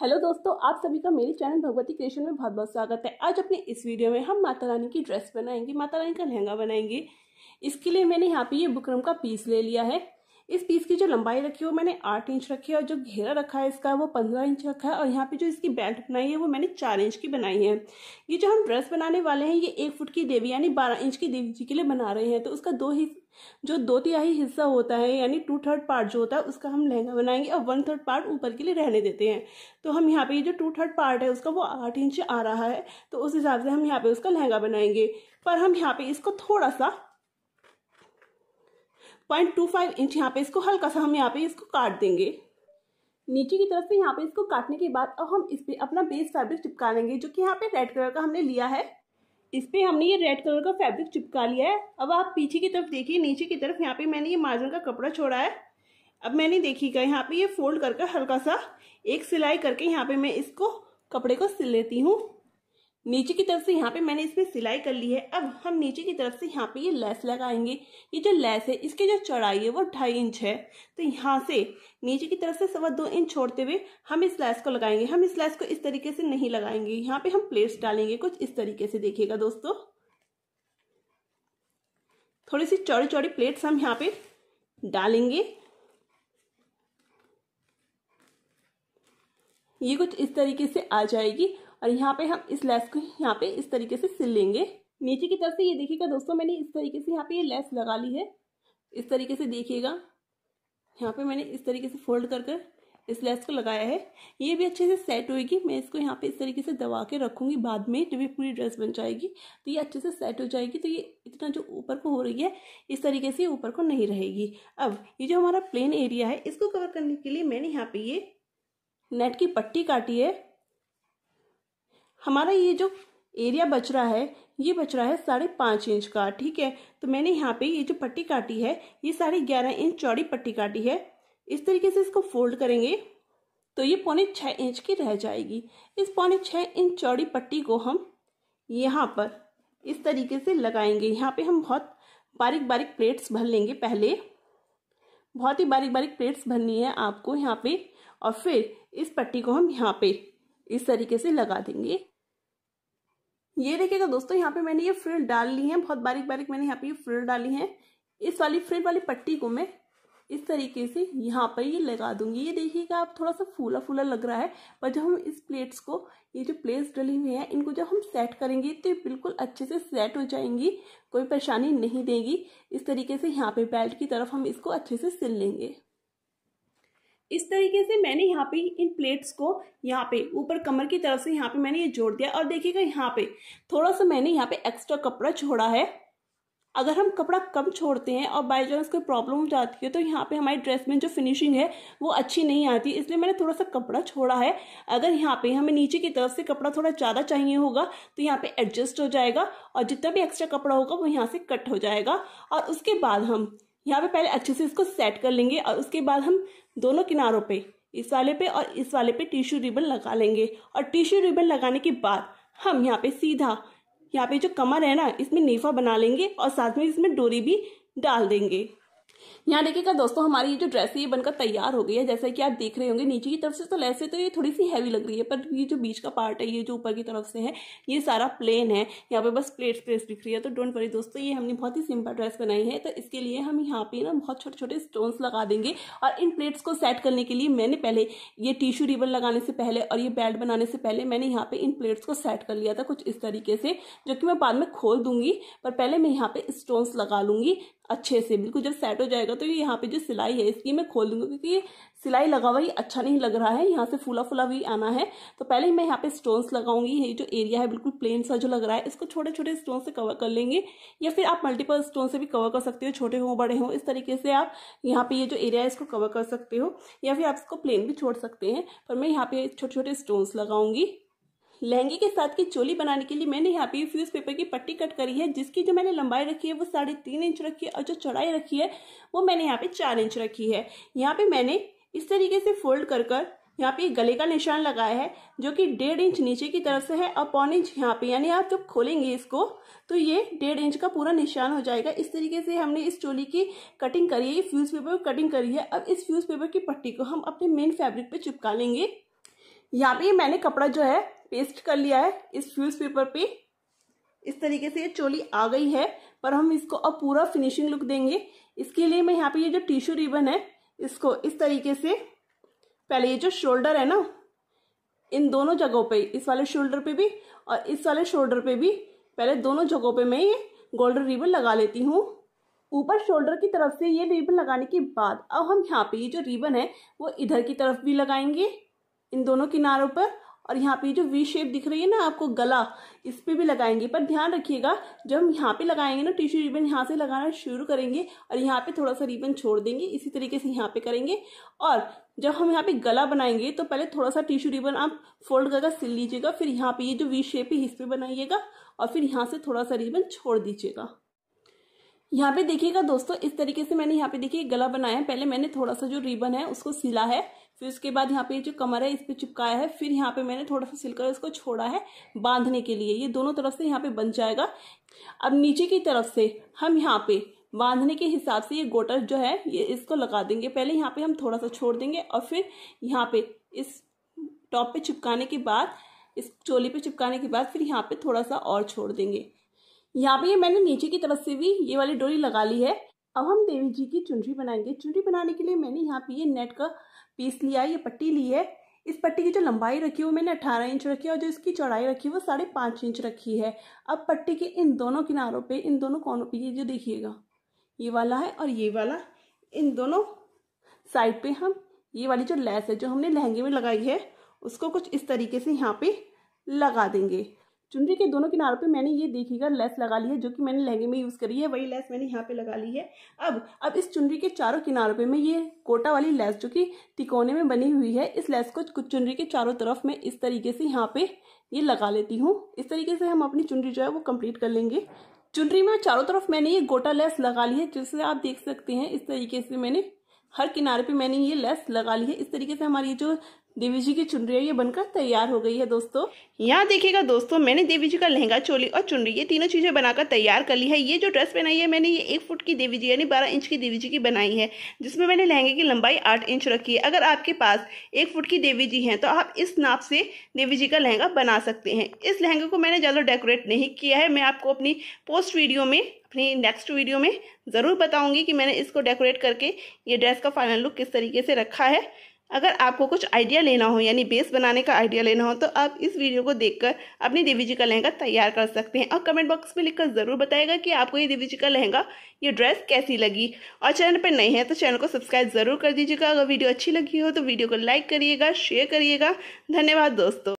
hello दोस्तों आप सभी का मेरे चैनल भगवती क्रिएशन में बहुत बहुत स्वागत है आज अपने इस वीडियो में हम माता रानी की ड्रेस बनाएंगे माता रानी का लहंगा बनाएंगे इसके लिए मैंने यहाँ पे ये बुकरम का पीस ले लिया है इस पीस की जो लंबाई रखी है वो मैंने आठ इंच रखी है और जो घेरा रखा है इसका वो पंद्रह इंच रखा है और यहाँ पे जो इसकी बेल्ट बनाई है वो मैंने चार इंच की बनाई है ये जो हम ड्रेस बनाने वाले हैं ये एक फुट की देवी यानी बारह इंच की देवी जी के लिए बना रहे हैं तो उसका दो ही जो दो तिहाई हिस्सा होता है यानी टू थर्ड पार्ट जो होता है उसका हम लहंगा बनाएंगे और वन थर्ड पार्ट ऊपर के लिए रहने देते हैं तो हम यहाँ पे ये जो टू थर्ड पार्ट है उसका वो आठ इंच आ रहा है तो उस हिसाब से हम यहाँ पे उसका लहंगा बनाएंगे पर हम यहाँ पे इसको थोड़ा सा पॉइंट टू फाइव इंच यहाँ पे इसको हल्का सा हम यहाँ पे इसको काट देंगे नीचे की तरफ से यहाँ पे इसको काटने के बाद अब हम इस पर अपना बेस फैब्रिक चिपका लेंगे जो कि यहाँ पे रेड कलर का हमने लिया है इस पर हमने ये रेड कलर का फैब्रिक चिपका लिया है अब आप पीछे की तरफ देखिए नीचे की तरफ यहाँ पे मैंने ये मार्जिन का कपड़ा छोड़ा है अब मैंने देखिएगा यहाँ पे ये फोल्ड करके हल्का सा एक सिलाई करके यहाँ पे मैं इसको कपड़े को सिल लेती हूँ नीचे की तरफ से यहाँ पे मैंने इसमें सिलाई कर ली है अब हम नीचे की तरफ से यहाँ पे ये लेस लगाएंगे ये जो लेस है इसकी जो चौड़ाई है वो ढाई इंच है तो यहाँ से नीचे की तरफ से सवा दो इंच छोड़ते हुए हम इस लेस को लगाएंगे हम इस लेस को इस तरीके से नहीं लगाएंगे यहाँ पे हम प्लेट्स डालेंगे कुछ इस तरीके से देखिएगा दोस्तों थोड़ी सी चौड़ी चौड़ी प्लेट्स हम यहाँ पे डालेंगे ये कुछ इस तरीके से आ जाएगी और यहाँ पे हम इस लेस को यहाँ पे इस तरीके से सिल लेंगे नीचे की तरफ से ये देखिएगा दोस्तों मैंने इस तरीके से यहाँ पे ये लेस लगा ली है इस तरीके से देखिएगा यहाँ पे मैंने इस तरीके से फोल्ड कर कर इस लेस को लगाया है ये भी अच्छे से सेट होएगी मैं इसको यहाँ पे इस तरीके से दबा के रखूँगी बाद में जब ये पूरी ड्रेस बन जाएगी तो ये अच्छे से सेट हो जाएगी तो ये इतना जो ऊपर को हो रही है इस तरीके से ऊपर को नहीं रहेगी अब ये जो हमारा प्लेन एरिया है इसको कवर करने के लिए मैंने यहाँ पे ये नेट की पट्टी काटी है हमारा ये जो एरिया बच रहा है ये बच रहा है साढ़े पाँच इंच का ठीक है तो मैंने यहाँ पे ये जो पट्टी काटी है ये साढ़े ग्यारह इंच चौड़ी पट्टी काटी है इस तरीके से इसको फोल्ड करेंगे तो ये पौने छः इंच की रह जाएगी इस पौने छः इंच चौड़ी पट्टी को हम यहाँ पर इस तरीके से लगाएंगे यहाँ पे हम बहुत बारीक बारीक प्लेट्स भर लेंगे पहले बहुत ही बारीक बारीक प्लेट्स भरनी है आपको यहाँ पे और फिर इस पट्टी को हम यहाँ पे इस तरीके से लगा देंगे ये देखिएगा दोस्तों यहाँ पे मैंने ये फ्रिल डाल ली है बहुत बारीक बारीक मैंने यहाँ पे ये फ्रिल डाली है इस वाली फ्रिल वाली पट्टी को मैं इस तरीके से यहाँ पर ये लगा दूंगी ये देखिएगा आप थोड़ा सा फूला फूला लग रहा है पर जब हम इस प्लेट्स को ये जो प्लेट्स डली हुई है इनको जब हम सेट करेंगे तो ये बिल्कुल अच्छे से सेट हो जाएंगी कोई परेशानी नहीं देगी इस तरीके से यहाँ पे बेल्ट की तरफ हम इसको अच्छे से सिल लेंगे इस तरीके से मैंने यहाँ पे इन प्लेट्स को यहाँ पे ऊपर कमर की तरफ से यहाँ पे मैंने ये जोड़ दिया और देखिएगा यहाँ पे थोड़ा सा मैंने यहाँ पे एक्स्ट्रा कपड़ा छोड़ा है अगर हम कपड़ा कम छोड़ते हैं और बाई चांस कोई प्रॉब्लम हो जाती है तो यहाँ पे हमारी ड्रेस में जो फिनिशिंग है वो अच्छी नहीं आती इसलिए मैंने थोड़ा सा कपड़ा छोड़ा है अगर यहाँ पे हमें नीचे की तरफ से कपड़ा थोड़ा ज़्यादा चाहिए होगा तो यहाँ पे एडजस्ट हो जाएगा और जितना भी एक्स्ट्रा कपड़ा होगा वो यहाँ से कट हो जाएगा और उसके बाद हम यहाँ पे पहले अच्छे से इसको सेट कर लेंगे और उसके बाद हम दोनों किनारों पे इस वाले पे और इस वाले पे टिश्यू रिबन लगा लेंगे और टिश्यू रिबन लगाने के बाद हम यहाँ पे सीधा यहाँ पे जो कमर है ना इसमें नेफा बना लेंगे और साथ में इसमें डोरी भी डाल देंगे यहाँ देखिएगा दोस्तों हमारी ये जो ड्रेस है ये बनकर तैयार हो गई है जैसे कि आप देख रहे होंगे नीचे की तरफ से तो लैसे तो ये थोड़ी सी हैवी लग रही है पर ये जो बीच का पार्ट है ये जो ऊपर की तरफ से है ये सारा प्लेन है यहाँ पे बस प्लेट्स प्लेट्स दिख रही है तो डोंट वरी दोस्तों ये हमने बहुत ही सिंपल ड्रेस बनाई है तो इसके लिए हम यहाँ पे ना बहुत छोटे छोटे स्टोन्स लगा देंगे और इन प्लेट्स को सेट करने के लिए मैंने पहले ये टिश्यू रिबन लगाने से पहले और ये बेल्ट बनाने से पहले मैंने यहाँ पे इन प्लेट्स को सेट कर लिया था कुछ इस तरीके से जो कि मैं बाद में खोल दूंगी पर पहले मैं यहाँ पे स्टोन्स लगा लूंगी अच्छे से बिल्कुल जब सेट हो जाएगा तो ये यहाँ पे जो सिलाई है इसकी मैं खोल दूंगी क्योंकि ये सिलाई लगा हुआ ही अच्छा नहीं लग रहा है यहाँ से फूला फूला भी आना है तो पहले ही मैं यहाँ पे स्टोन्स लगाऊंगी ये जो एरिया है बिल्कुल प्लेन सा जो लग रहा है इसको छोटे छोटे स्टोन से कवर कर लेंगे या फिर आप मल्टीपल स्टोन से भी कवर कर सकते हो छोटे हों बड़े हों इस तरीके से आप यहाँ पे ये जो एरिया है इसको कवर कर सकते हो या फिर आप इसको प्लेन भी छोड़ सकते हैं पर मैं यहाँ पे छोटे छोटे स्टोन्स लगाऊंगी लहंगे के साथ की चोली बनाने के लिए मैंने यहाँ पे फ्यूज पेपर की पट्टी कट करी है जिसकी जो मैंने लंबाई रखी है वो साढ़े तीन इंच रखी है और जो चौड़ाई रखी है वो मैंने यहाँ पे चार इंच रखी है यहाँ पे मैंने इस तरीके से फोल्ड कर कर यहाँ पे गले का निशान लगाया है जो कि डेढ़ इंच नीचे की तरफ से है और पौन इंच यहाँ पे यानी आप जब खोलेंगे इसको तो ये डेढ़ इंच का पूरा निशान हो जाएगा इस तरीके से हमने इस चोली की कटिंग करी है फ्यूज पेपर कटिंग करी है अब इस फ्यूज पेपर की पट्टी को हम अपने मेन फैब्रिक पे चिपका लेंगे यहाँ पे मैंने कपड़ा जो है पेस्ट कर लिया है इस फ्यूज पेपर पे इस तरीके से ये चोली आ गई है पर हम इसको अब पूरा फिनिशिंग लुक देंगे इसके लिए मैं यहाँ पे ये जो टिश्यू रिबन है इसको इस तरीके से पहले ये जो शोल्डर है ना इन दोनों जगहों पे इस वाले शोल्डर पे भी और इस वाले शोल्डर पे भी पहले दोनों जगहों पे मैं ये गोल्डन रिबन लगा लेती हूँ ऊपर शोल्डर की तरफ से ये रिबन लगाने के बाद अब हम यहाँ पे ये जो रिबन है वो इधर की तरफ भी लगाएंगे इन दोनों किनारों पर और यहाँ पे जो वी शेप दिख रही है ना आपको गला इस पर भी लगाएंगे पर ध्यान रखिएगा जब हम यहाँ पे लगाएंगे ना टिश्यू रिबन यहाँ से लगाना शुरू करेंगे और यहाँ पे थोड़ा सा रिबन छोड़ देंगे इसी तरीके से यहाँ पे करेंगे और जब हम यहाँ पे गला बनाएंगे तो पहले थोड़ा सा टिश्यू रिबन आप फोल्ड करके सिल लीजिएगा फिर यहाँ पे ये जो वी शेप है इस पर बनाइएगा और फिर यहाँ से थोड़ा सा रिबन छोड़ दीजिएगा यहाँ पे देखिएगा दोस्तों इस तरीके से मैंने यहाँ पे देखिए गला बनाया है पहले मैंने थोड़ा सा जो रिबन है उसको सिला है फिर उसके बाद यहाँ पे जो कमर है इस पर चिपकाया है फिर यहाँ पे मैंने थोड़ा सा सिलकर इसको छोड़ा है बांधने के लिए ये दोनों तरफ से यहाँ पे बन जाएगा अब नीचे की तरफ से हम यहाँ पे बांधने के हिसाब से ये गोटर जो है ये इसको लगा देंगे पहले यहाँ पे हम थोड़ा सा छोड़ देंगे और फिर यहाँ पे इस टॉप पे चिपकाने के बाद इस चोली पे चिपकाने के बाद फिर यहाँ पे थोड़ा सा और छोड़ देंगे यहाँ पे ये मैंने नीचे की तरफ से भी ये वाली डोरी लगा ली है अब हम देवी जी की चुनरी बनाएंगे चुनरी बनाने के लिए मैंने यहाँ पे ये नेट का पीस लिया है ये पट्टी ली है इस पट्टी की जो लंबाई रखी है वो मैंने अठारह इंच रखी है और जो इसकी चौड़ाई रखी है वो साढ़े पाँच इंच रखी है अब पट्टी के इन दोनों किनारों पे इन दोनों कोनों पे ये जो देखिएगा ये वाला है और ये वाला इन दोनों साइड पे हम ये वाली जो लैस है जो हमने लहंगे में लगाई है उसको कुछ इस तरीके से यहाँ पे लगा देंगे चुनरी के दोनों किनारों पे मैंने ये देखिएगा लेस लगा ली है जो कि मैंने लहंगे में यूज़ करी है वही लेस मैंने यहाँ पे लगा ली है अब अब इस चुनरी के चारों किनारों पे मैं ये कोटा वाली लेस जो कि तिकोने में बनी हुई है इस लेस को चुनरी के चारों तरफ मैं इस तरीके से यहाँ पे ये लगा लेती हूँ इस तरीके से हम अपनी चुनरी जो है वो कम्प्लीट कर लेंगे चुनरी में चारों तरफ मैंने ये गोटा लेस लगा ली है जिससे आप देख सकते हैं इस तरीके से मैंने हर किनारे पे मैंने ये लेस लगा ली है इस तरीके से हमारी जो देवी जी की चुनरी है ये बनकर तैयार हो गई है दोस्तों यहाँ देखिएगा दोस्तों मैंने देवी जी का लहंगा चोली और चुनरी ये तीनों चीज़ें बनाकर तैयार कर ली है ये जो ड्रेस पहनाई है मैंने ये एक फुट की देवी जी यानी बारह इंच की देवी जी की बनाई है जिसमें मैंने लहंगे की लंबाई आठ इंच रखी है अगर आपके पास एक फुट की देवी जी है तो आप इस नाप से देवी जी का लहंगा बना सकते हैं इस लहंगे को मैंने ज़्यादा डेकोरेट नहीं किया है मैं आपको अपनी पोस्ट वीडियो में अपनी नेक्स्ट वीडियो में ज़रूर बताऊंगी कि मैंने इसको डेकोरेट करके ये ड्रेस का फाइनल लुक किस तरीके से रखा है अगर आपको कुछ आइडिया लेना हो यानी बेस बनाने का आइडिया लेना हो तो आप इस वीडियो को देखकर अपनी देवी जी का लहंगा तैयार कर सकते हैं और कमेंट बॉक्स में लिखकर ज़रूर बताएगा कि आपको ये देवी जी का लहंगा ये ड्रेस कैसी लगी और चैनल पर नए हैं तो चैनल को सब्सक्राइब ज़रूर कर दीजिएगा अगर वीडियो अच्छी लगी हो तो वीडियो को लाइक करिएगा शेयर करिएगा धन्यवाद दोस्तों